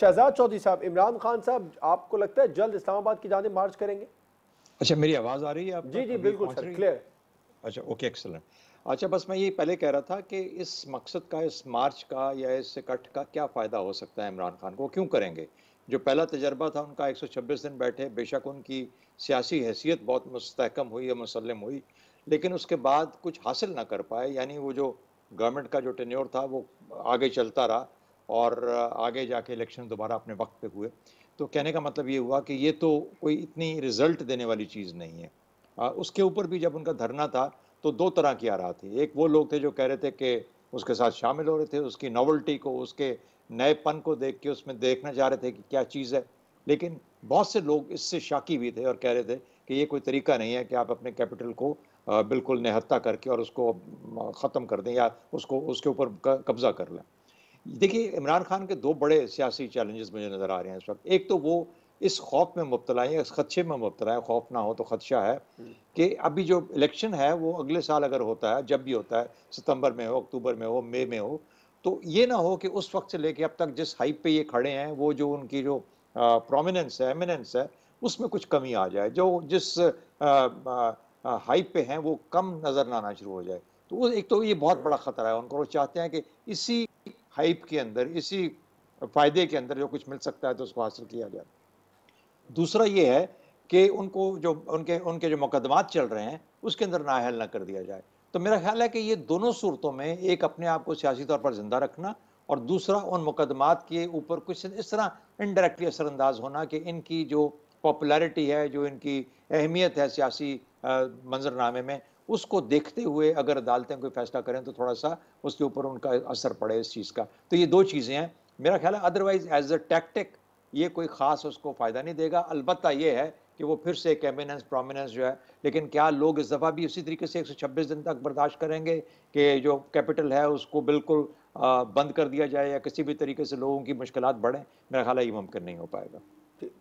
शहजाद चौधरी साहब इमरान खान साहब आपको लगता है जल्द इस्लामाबाद की जाने मार्च करेंगे अच्छा मेरी आवाज़ आ रही है आप जी जी बिल्कुल सर क्लियर अच्छा ओके एक्सलेंट अच्छा बस मैं ये पहले कह रहा था कि इस मकसद का इस मार्च का या इस इकट्ठ का क्या फ़ायदा हो सकता है इमरान खान को क्यों करेंगे जो पहला तजर्बा था उनका 126 दिन बैठे बेशक उनकी सियासी हैसियत बहुत मुस्तकम हुई या मुसलम हुई लेकिन उसके बाद कुछ हासिल ना कर पाए यानी वो जो गवर्नमेंट का जो टेन्योर था वो आगे चलता रहा और आगे जाके इलेक्शन दोबारा अपने वक्त पे हुए तो कहने का मतलब ये हुआ कि ये तो कोई इतनी रिजल्ट देने वाली चीज़ नहीं है आ, उसके ऊपर भी जब उनका धरना था तो दो तरह की आ रहा थी एक वो लोग थे जो कह रहे थे कि उसके साथ शामिल हो रहे थे उसकी नॉवल्टी को उसके नएपन को देख के उसमें देखना चाह रहे थे कि क्या चीज़ है लेकिन बहुत से लोग इससे शाकी भी थे और कह रहे थे कि ये कोई तरीका नहीं है कि आप अपने कैपिटल को बिल्कुल निहत्ता करके और उसको ख़त्म कर दें या उसको उसके ऊपर कब्ज़ा कर लें देखिए इमरान खान के दो बड़े सियासी चैलेंजेस मुझे नज़र आ रहे हैं इस वक्त एक तो वो इस खौफ में मुबतला है इस खदशे में मुबतला है खौफ ना हो तो खदशा है कि अभी जो इलेक्शन है वो अगले साल अगर होता है जब भी होता है सितंबर में हो अक्टूबर में हो मई में हो तो ये ना हो कि उस वक्त से लेके अब तक जिस हाइप पे ये खड़े हैं वो जो उनकी जो प्रोमिनेंस है एमिनेंस है उसमें कुछ कमी आ जाए जो जिस हाइप पे हैं वो कम नज़र ना आना शुरू हो जाए तो एक तो ये बहुत बड़ा ख़तरा है उनको चाहते हैं कि इसी हाइप के अंदर इसी फ़ायदे के अंदर जो कुछ मिल सकता है तो उसको हासिल किया गया दूसरा ये है कि उनको जो उनके उनके जो मुकदमात चल रहे हैं उसके अंदर नाहल ना कर दिया जाए तो मेरा ख्याल है कि ये दोनों सूरतों में एक अपने आप को सियासी तौर पर ज़िंदा रखना और दूसरा उन मुकदमात के ऊपर कुछ इस तरह इनडायरेक्टली असरानंदाज होना कि इनकी जो पॉपुलैरिटी है जो इनकी अहमियत है सियासी मंजरनामे में उसको देखते हुए अगर अदालतें कोई फैसला करें तो थोड़ा सा उसके ऊपर उनका असर पड़े इस चीज़ का तो ये दो चीज़ें हैं मेरा ख्याल है अदरवाइज एज अ टैक्टिक ये कोई ख़ास उसको फ़ायदा नहीं देगा अलबत्त ये है कि वो फिर से एक प्रोमिनेंस जो है लेकिन क्या लोग इस दफ़ा भी उसी तरीके से 126 दिन तक बर्दाश्त करेंगे कि जो कैपिटल है उसको बिल्कुल बंद कर दिया जाए या किसी भी तरीके से लोगों की मुश्किल बढ़ें मेरा ख्याल है ये मुमकिन नहीं हो पाएगा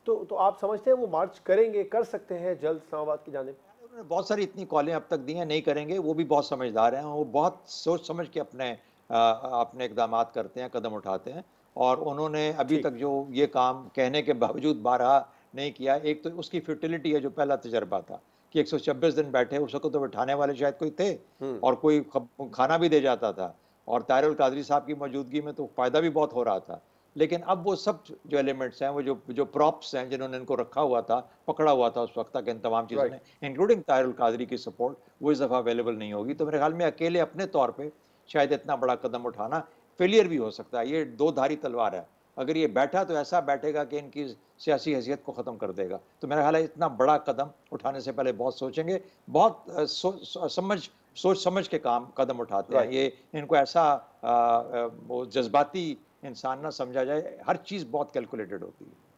तो तो आप समझते हैं वो मार्च करेंगे कर सकते हैं जल्द इस्लामाबाद की जानब उन्होंने बहुत सारी इतनी कॉलें अब तक दी हैं नहीं करेंगे वो भी बहुत समझदार हैं वो बहुत सोच समझ के अपने अपने इकदाम करते हैं कदम उठाते हैं और उन्होंने अभी तक जो ये काम कहने के बावजूद बारहा नहीं किया एक तो उसकी फ्यूटिलिटी है जो पहला तजर्बा था कि 126 दिन बैठे उस वक्त तो बैठाने वाले शायद कोई थे हम्म। और कोई खाना भी दे जाता था और तायर कादरी साहब की मौजूदगी में तो फ़ायदा भी बहुत हो रहा था लेकिन अब वो सब जो एलिमेंट्स हैं वो जो जो प्रॉप्स हैं जिन्होंने इनको रखा हुआ था पकड़ा हुआ था उस वक्त तक इन तमाम चीज़ों right. ने इंक्लूडिंग तायरुल कादरी की सपोर्ट वो इस दफ़ा अवेलेबल नहीं होगी तो मेरे ख्याल में अकेले अपने तौर पर शायद इतना बड़ा कदम उठाना फेलियर भी हो सकता है ये दो धारी तलवार है अगर ये बैठा तो ऐसा बैठेगा कि इनकी सियासी हैसियत को ख़त्म कर देगा तो मेरा ख्याल है इतना बड़ा कदम उठाने से पहले बहुत सोचेंगे बहुत सो, समझ सोच समझ के काम कदम उठाते हैं ये इनको ऐसा जज्बाती इंसान ना समझा जाए हर चीज़ बहुत कैलकुलेटेड होती है